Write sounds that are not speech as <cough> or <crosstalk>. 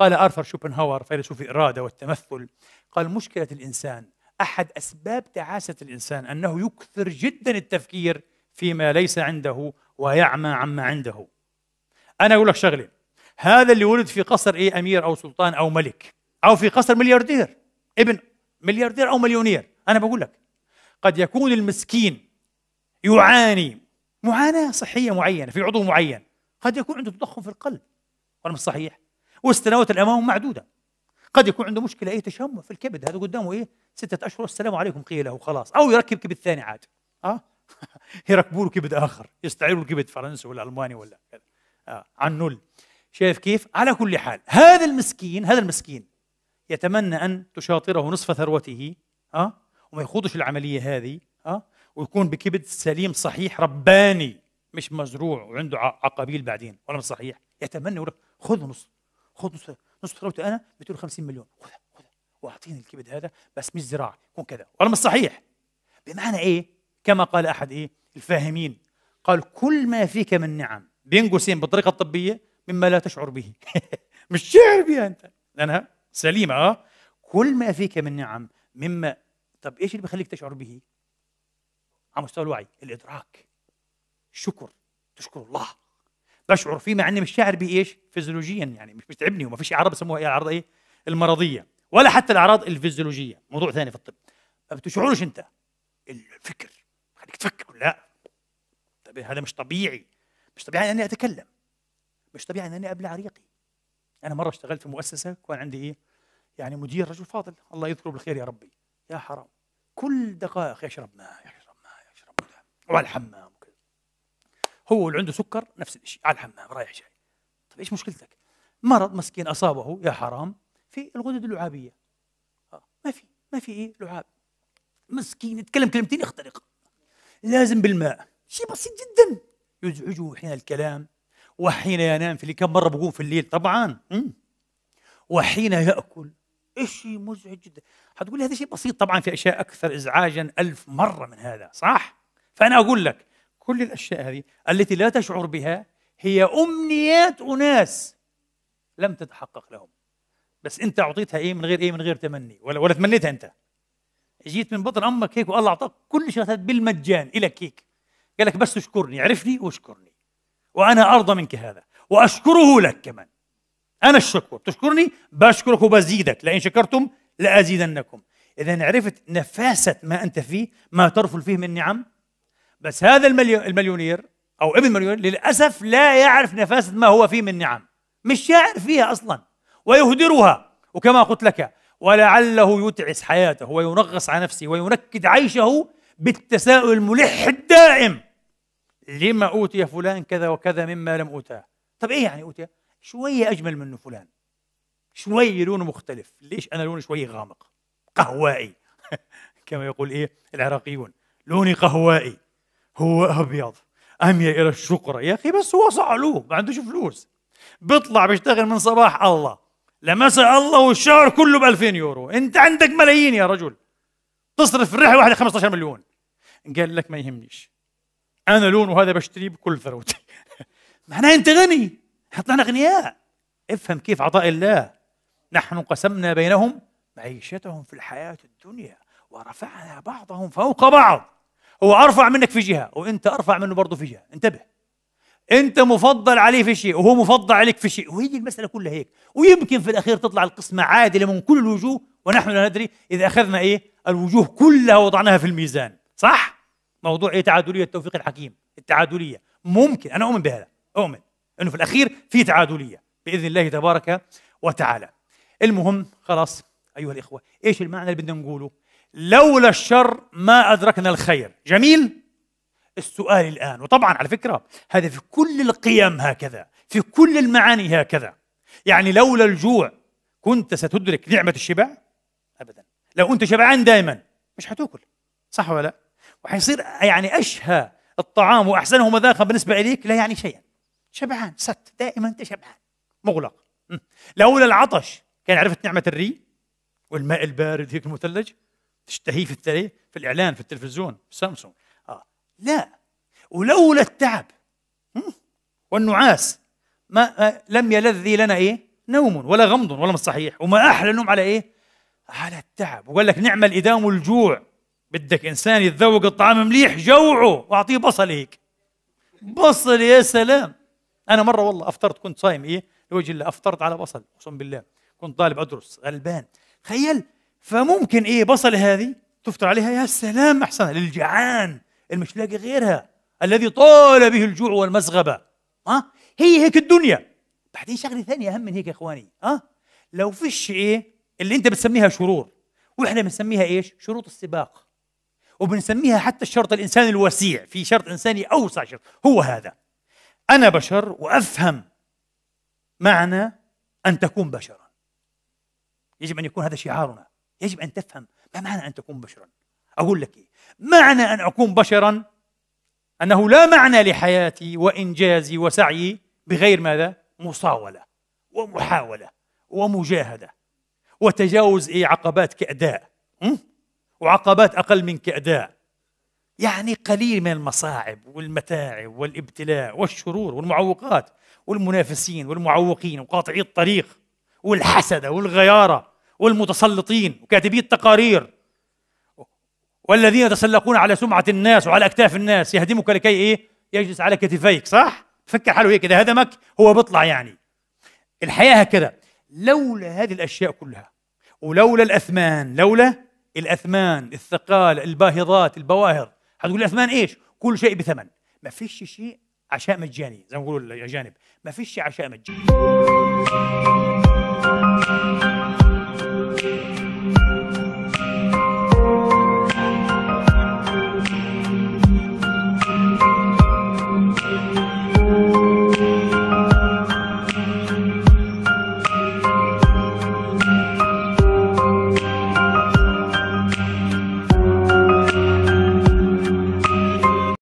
قال آرثر شوبنهاور فيلسوف الإرادة والتمثل قال مشكلة الإنسان أحد أسباب تعاسة الإنسان أنه يكثر جدا التفكير فيما ليس عنده ويعمى عما عنده أنا أقول لك شغلة هذا اللي ولد في قصر إيه أمير أو سلطان أو ملك أو في قصر ملياردير ابن ملياردير أو مليونير أنا بقول لك قد يكون المسكين يعاني معاناة صحية معينة في عضو معين قد يكون عنده تضخم في القلب هذا مش صحيح والسنوات الأمام معدودة قد يكون عنده مشكلة أي تشمع في الكبد هذا قدامه إيه ستة أشهر السلام عليكم قيل له خلاص أو يركب كبد ثاني عاد أه <laughs> يركبوا له كبد آخر يستعيروا الكبد فرنسي ولا ألماني ولا كذا آه عن نول شايف كيف على كل حال هذا المسكين هذا المسكين يتمنى أن تشاطره نصف ثروته أه وما يخوضش العملية هذه أه ويكون بكبد سليم صحيح رباني مش مزروع وعنده عقابيل بعدين ولا مش صحيح يتمنى خذ نص خذ نص نص ثروتي انا 250 مليون خذها خذها واعطيني الكبد هذا بس مش زراعي يكون كذا ولا مش صحيح بمعنى ايه كما قال احد ايه الفاهمين قال كل ما فيك من نعم بين قوسين بالطريقه الطبيه مما لا تشعر به <laughs> مش شعر بها انت لانها سليمه اه كل ما فيك من نعم مما طب ايش اللي بخليك تشعر به على مستوى الوعي الادراك الشكر تشكر الله بشعر فيه مع اني مش شاعر به ايش؟ فيزيولوجيا يعني مش بتعبني وما فيش اعراض بسموها ايه اعراض ايه؟ المرضيه ولا حتى الاعراض الفيزيولوجيه موضوع ثاني في الطب ما بتشعرش انت الفكر خليك تفكر لا طب هذا مش طبيعي مش طبيعي اني اتكلم مش طبيعي اني ابلع ريقي انا مره اشتغلت في مؤسسه كان عندي ايه يعني مدير رجل فاضل الله يذكره بالخير يا ربي يا حرام كل دقائق يشرب ماء يشرب ماء يشرب ماء والحمام هو اللي عنده سكر نفس الشيء على الحمام رايح جاي طيب ايش مشكلتك؟ مرض مسكين اصابه يا حرام في الغدد اللعابيه آه، ما في ما في ايه لعاب مسكين يتكلم كلمتين يخترق لازم بالماء شيء بسيط جدا يزعجه حين الكلام وحين ينام في اللي كم مره بقوم في الليل طبعا وحين ياكل شيء مزعج جدا حتقول لي هذا شيء بسيط طبعا في اشياء اكثر ازعاجا ألف مره من هذا صح فانا اقول لك كل الأشياء هذه التي لا تشعر بها هي أمنيات أناس لم تتحقق لهم بس أنت أعطيتها إيه من غير إيه من غير تمني ولا ولا تمنيتها أنت جيت من بطن أمك هيك والله أعطاك كل شيء بالمجان إلك هيك قال لك بس تشكرني عرفني واشكرني وأنا أرضى منك هذا وأشكره لك كمان أنا الشكر تشكرني بشكرك وبزيدك لئن شكرتم لأزيدنكم إذا عرفت نفاسة ما أنت فيه ما ترفل فيه من نعم بس هذا المليونير او ابن مليونير للاسف لا يعرف نفاسه ما هو فيه من نعم مش شاعر فيها اصلا ويهدرها وكما قلت لك ولعله يتعس حياته وينغص على نفسه وينكد عيشه بالتساؤل الملح الدائم لما اوتي فلان كذا وكذا مما لم اوتاه طب ايه يعني اوتي شويه اجمل منه فلان شوي لونه مختلف ليش انا لوني شوي غامق قهوائي <laughs> كما يقول ايه العراقيون لوني قهوائي هو ابيض اميل الى الشقرة يا اخي بس هو صعلوه ما عندوش فلوس بيطلع بيشتغل من صباح الله لمسع الله والشهر كله ب 2000 يورو انت عندك ملايين يا رجل تصرف في الرحله واحده 15 مليون قال لك ما يهمنيش انا لون وهذا بشتريه بكل ثروتي <laughs> معناه انت غني احنا اغنياء افهم كيف عطاء الله نحن قسمنا بينهم معيشتهم في الحياه الدنيا ورفعنا بعضهم فوق بعض هو ارفع منك في جهه وانت ارفع منه برضه في جهه انتبه انت مفضل عليه في شيء وهو مفضل عليك في شيء وهي المساله كلها هيك ويمكن في الاخير تطلع القسمه عادله من كل الوجوه ونحن لا ندري اذا اخذنا ايه الوجوه كلها وضعناها في الميزان صح موضوع ايه تعادليه التوفيق الحكيم التعادليه ممكن انا اؤمن بهذا اؤمن انه في الاخير في تعادليه باذن الله تبارك وتعالى المهم خلاص ايها الاخوه ايش المعنى اللي بدنا نقوله لولا الشر ما أدركنا الخير جميل؟ السؤال الآن وطبعا على فكرة هذا في كل القيم هكذا في كل المعاني هكذا يعني لولا الجوع كنت ستدرك نعمة الشبع أبدا لو أنت شبعان دائما مش حتاكل صح ولا لا؟ وحيصير يعني أشهى الطعام وأحسنه مذاقا بالنسبة إليك لا يعني شيئا شبعان ست دائما أنت شبعان مغلق لولا العطش كان عرفت نعمة الري والماء البارد هيك المثلج تشتهيه في التلي في الاعلان في التلفزيون في سامسونج آه. لا ولولا التعب والنعاس ما آه لم يلذي لنا ايه نوم ولا غمض ولا صحيح وما احلى النوم على ايه على التعب وقال لك نعمل ادام الجوع بدك انسان يتذوق الطعام مليح جوعه واعطيه بصل هيك بصل يا سلام انا مره والله افطرت كنت صايم ايه لوجه الله افطرت على بصل اقسم بالله كنت طالب ادرس غلبان تخيل فممكن ايه بصله هذه تفطر عليها يا سلام احسن للجعان اللي مش لاقي غيرها الذي طال به الجوع والمزغبه ها آه؟ هي هيك الدنيا بعدين شغله ثانيه اهم من هيك يا اخواني ها آه؟ لو فيش ايه اللي انت بتسميها شرور واحنا بنسميها ايش شروط السباق وبنسميها حتى الشرط الانساني الوسيع في شرط انساني اوسع شرط هو هذا انا بشر وافهم معنى ان تكون بشرا يجب ان يكون هذا شعارنا يجب أن تفهم ما معنى أن تكون بشرا أقول لك إيه؟ معنى أن أكون بشرا أنه لا معنى لحياتي وإنجازي وسعيي بغير ماذا؟ مصاولة ومحاولة ومجاهدة وتجاوز إيه عقبات كأداء وعقبات أقل من كأداء يعني قليل من المصاعب والمتاعب والابتلاء والشرور والمعوقات والمنافسين والمعوقين وقاطعي الطريق والحسد والغيارة والمتسلطين وكاتبي التقارير والذين يتسلقون على سمعة الناس وعلى أكتاف الناس يهدمك لكي إيه؟ يجلس على كتفيك صح؟ فكر حاله هيك إذا هدمك هو بيطلع يعني الحياة هكذا لولا هذه الأشياء كلها ولولا الأثمان لولا الأثمان الثقال الباهظات البواهر حتقول الأثمان إيش؟ كل شيء بثمن ما فيش شيء عشاء مجاني زي ما بيقولوا الأجانب ما فيش عشاء مجاني